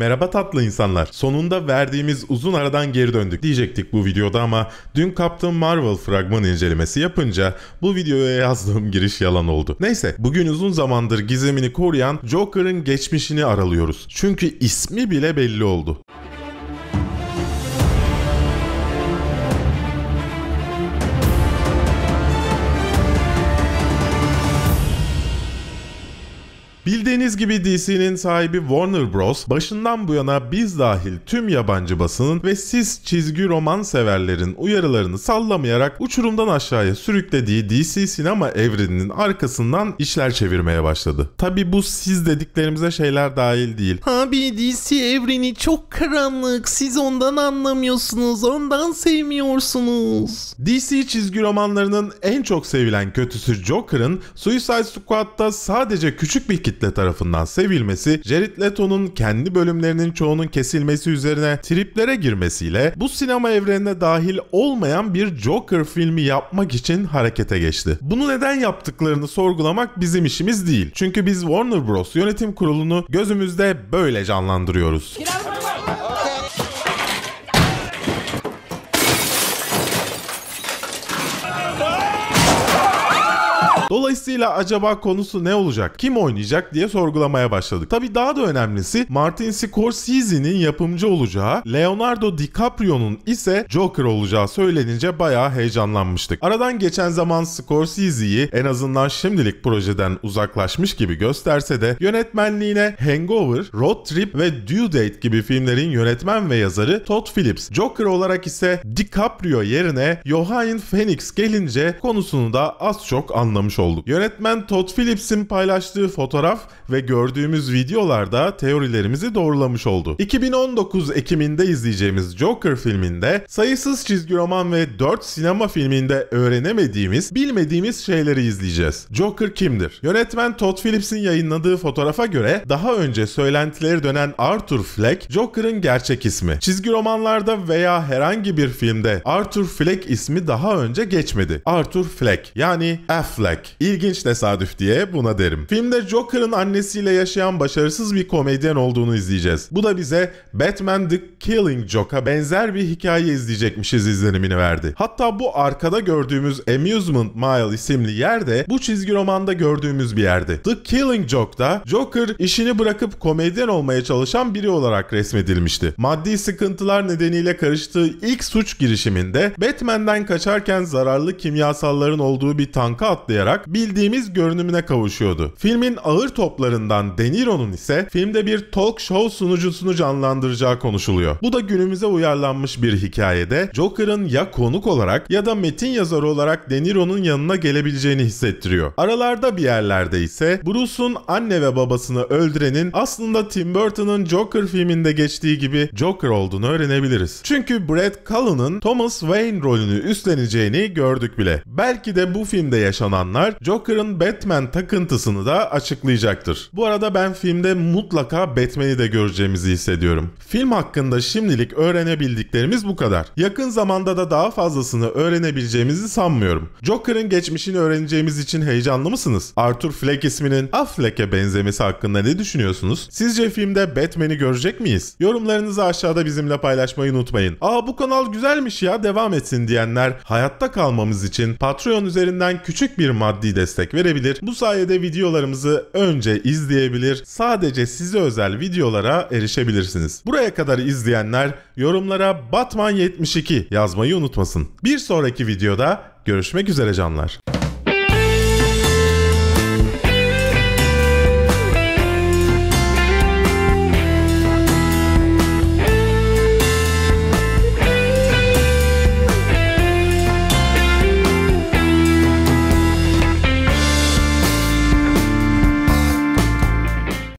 Merhaba tatlı insanlar. Sonunda verdiğimiz uzun aradan geri döndük diyecektik bu videoda ama dün Captain Marvel fragman incelemesi yapınca bu videoya yazdığım giriş yalan oldu. Neyse bugün uzun zamandır gizemini koruyan Joker'ın geçmişini aralıyoruz. Çünkü ismi bile belli oldu. Bildiğiniz gibi DC'nin sahibi Warner Bros. başından bu yana biz dahil tüm yabancı basının ve siz çizgi roman severlerin uyarılarını sallamayarak uçurumdan aşağıya sürüklediği DC sinema evreninin arkasından işler çevirmeye başladı. Tabi bu siz dediklerimize şeyler dahil değil. Ha Abi DC evreni çok karanlık. Siz ondan anlamıyorsunuz. Ondan sevmiyorsunuz. DC çizgi romanlarının en çok sevilen kötüsü Joker'ın Suicide Squad'da sadece küçük bir kitle tarafından sevilmesi, Jared Leto'nun kendi bölümlerinin çoğunun kesilmesi üzerine triplere girmesiyle bu sinema evrenine dahil olmayan bir Joker filmi yapmak için harekete geçti. Bunu neden yaptıklarını sorgulamak bizim işimiz değil. Çünkü biz Warner Bros yönetim kurulunu gözümüzde böyle canlandırıyoruz. Dolayısıyla acaba konusu ne olacak? Kim oynayacak diye sorgulamaya başladık. Tabi daha da önemlisi Martin Scorsese'nin yapımcı olacağı, Leonardo DiCaprio'nun ise Joker olacağı söylenince bayağı heyecanlanmıştık. Aradan geçen zaman Scorsese'yi en azından şimdilik projeden uzaklaşmış gibi gösterse de yönetmenliğine Hangover, Road Trip ve Due Date gibi filmlerin yönetmen ve yazarı Todd Phillips, Joker olarak ise DiCaprio yerine Joaquin Phoenix gelince konusunu da az çok anlamış olduk. Yönetmen Todd Phillips'in paylaştığı fotoğraf ve gördüğümüz videolarda teorilerimizi doğrulamış oldu. 2019 Ekim'inde izleyeceğimiz Joker filminde sayısız çizgi roman ve 4 sinema filminde öğrenemediğimiz, bilmediğimiz şeyleri izleyeceğiz. Joker kimdir? Yönetmen Todd Phillips'in yayınladığı fotoğrafa göre daha önce söylentileri dönen Arthur Fleck, Joker'ın gerçek ismi. Çizgi romanlarda veya herhangi bir filmde Arthur Fleck ismi daha önce geçmedi. Arthur Fleck yani Affleck İlginç tesadüf diye buna derim. Filmde Joker'ın annesiyle yaşayan başarısız bir komedyen olduğunu izleyeceğiz. Bu da bize Batman The Killing Joke'a benzer bir hikaye izleyecekmişiz izlenimini verdi. Hatta bu arkada gördüğümüz Amusement Mile isimli yer de bu çizgi romanda gördüğümüz bir yerdi. The Killing Joke'da Joker işini bırakıp komedyen olmaya çalışan biri olarak resmedilmişti. Maddi sıkıntılar nedeniyle karıştığı ilk suç girişiminde Batman'den kaçarken zararlı kimyasalların olduğu bir tanka atlayarak olarak bildiğimiz görünümüne kavuşuyordu. Filmin ağır toplarından De Niro'nun ise filmde bir talk show sunucusunu canlandıracağı konuşuluyor. Bu da günümüze uyarlanmış bir hikayede Joker'ın ya konuk olarak ya da metin yazarı olarak De Niro'nun yanına gelebileceğini hissettiriyor. Aralarda bir yerlerde ise Bruce'un anne ve babasını öldürenin aslında Tim Burton'ın Joker filminde geçtiği gibi Joker olduğunu öğrenebiliriz. Çünkü Brad Cullen'ın Thomas Wayne rolünü üstleneceğini gördük bile. Belki de bu filmde yaşananlar olanlar Joker'ın Batman takıntısını da açıklayacaktır. Bu arada ben filmde mutlaka Batman'i de göreceğimizi hissediyorum. Film hakkında şimdilik öğrenebildiklerimiz bu kadar. Yakın zamanda da daha fazlasını öğrenebileceğimizi sanmıyorum. Joker'ın geçmişini öğreneceğimiz için heyecanlı mısınız? Arthur Fleck isminin Affleck'e benzemesi hakkında ne düşünüyorsunuz? Sizce filmde Batman'i görecek miyiz? Yorumlarınızı aşağıda bizimle paylaşmayı unutmayın. Aa bu kanal güzelmiş ya devam etsin diyenler hayatta kalmamız için Patreon üzerinden küçük bir madde maddi destek verebilir. Bu sayede videolarımızı önce izleyebilir, sadece size özel videolara erişebilirsiniz. Buraya kadar izleyenler yorumlara Batman 72 yazmayı unutmasın. Bir sonraki videoda görüşmek üzere canlar.